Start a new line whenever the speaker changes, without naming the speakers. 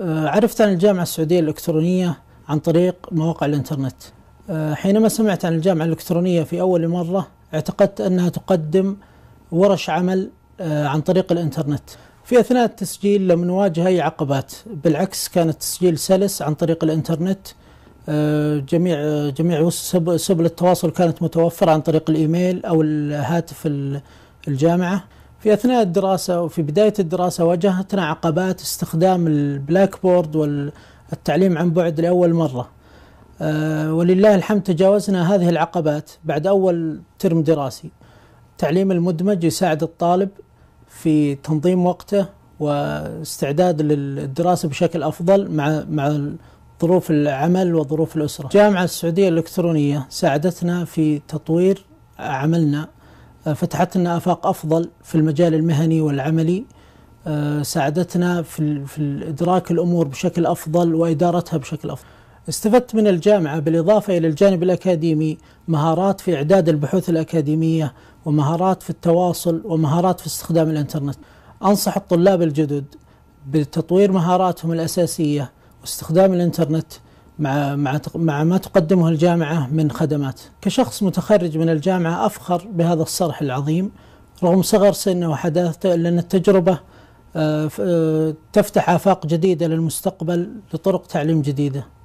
آه، عرفت عن الجامعة السعودية الإلكترونية عن طريق مواقع الإنترنت آه، حينما سمعت عن الجامعة الإلكترونية في أول مرة اعتقدت أنها تقدم ورش عمل آه، عن طريق الإنترنت في أثناء التسجيل لم نواجه أي عقبات بالعكس كان التسجيل سلس عن طريق الإنترنت جميع جميع سبل التواصل كانت متوفرة عن طريق الإيميل أو الهاتف الجامعة في اثناء الدراسه وفي بدايه الدراسه واجهتنا عقبات استخدام البلاك بورد والتعليم عن بعد لاول مره. آه، ولله الحمد تجاوزنا هذه العقبات بعد اول ترم دراسي. التعليم المدمج يساعد الطالب في تنظيم وقته واستعداد للدراسه بشكل افضل مع مع ظروف العمل وظروف الاسره. الجامعه السعوديه الالكترونيه ساعدتنا في تطوير عملنا آه، فتحت لنا آفاق أفضل في المجال المهني والعملي آه، ساعدتنا في, في إدراك الأمور بشكل أفضل وإدارتها بشكل أفضل استفدت من الجامعة بالإضافة إلى الجانب الأكاديمي مهارات في إعداد البحوث الأكاديمية ومهارات في التواصل ومهارات في استخدام الإنترنت أنصح الطلاب الجدد بتطوير مهاراتهم الأساسية واستخدام الإنترنت مع مع مع ما تقدمه الجامعه من خدمات. كشخص متخرج من الجامعه افخر بهذا الصرح العظيم رغم صغر سنه وحداثته لان التجربه آه، آه، تفتح آفاق جديدة للمستقبل لطرق تعليم جديدة